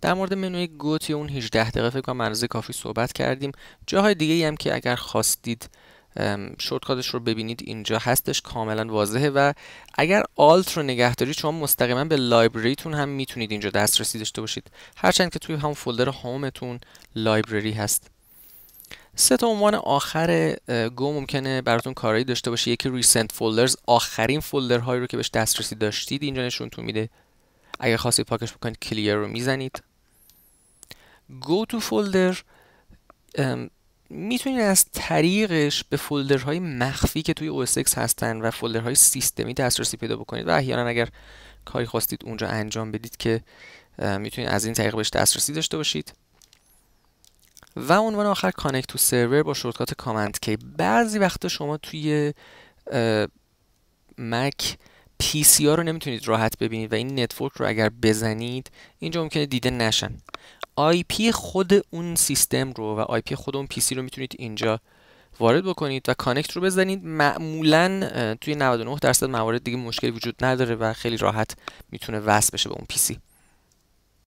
در مورد منوی گو یا اون 18 دقیقه فکر کنم اندازه کافی صحبت کردیم جاهای دیگه هم که اگر خواستید شورتکاتش رو ببینید اینجا هستش کاملا واضحه و اگر آلت رو نگه دارید شما مستقیما به لایبرریتون هم میتونید اینجا دسترسی داشته باشید هرچند که توی همون فولدر هومتون لایبرری هست سه تا عنوان آخر گو ممکنه براتون کارایی داشته باشه یکی ریسنت فولدرز آخرین فولدرهایی رو که بهش دسترسی داشتید اینجا نشونتون میده اگر خواستید پاکش بکنید کلیر رو میزنید go to folder میتونید از طریقش به فولدرهای مخفی که توی OSX هستن و فولدرهای سیستمی دسترسی پیدا بکنید و احیانا اگر کاری خواستید اونجا انجام بدید که میتونید از این طریق بهش دسترسی داشته باشید و عنوان آخر کانکت تو سرور با شورتکات کامند که بعضی وقتا شما توی مک پی سی رو نمیتونید راحت ببینید و این نتورک رو اگر بزنید اینجا ممکنه دیده نشن آی پی خود اون سیستم رو و آی خود اون پی رو میتونید اینجا وارد بکنید و کانکت رو بزنید معمولا توی 99 درصد موارد دیگه مشکلی وجود نداره و خیلی راحت میتونه وصل بشه به اون پی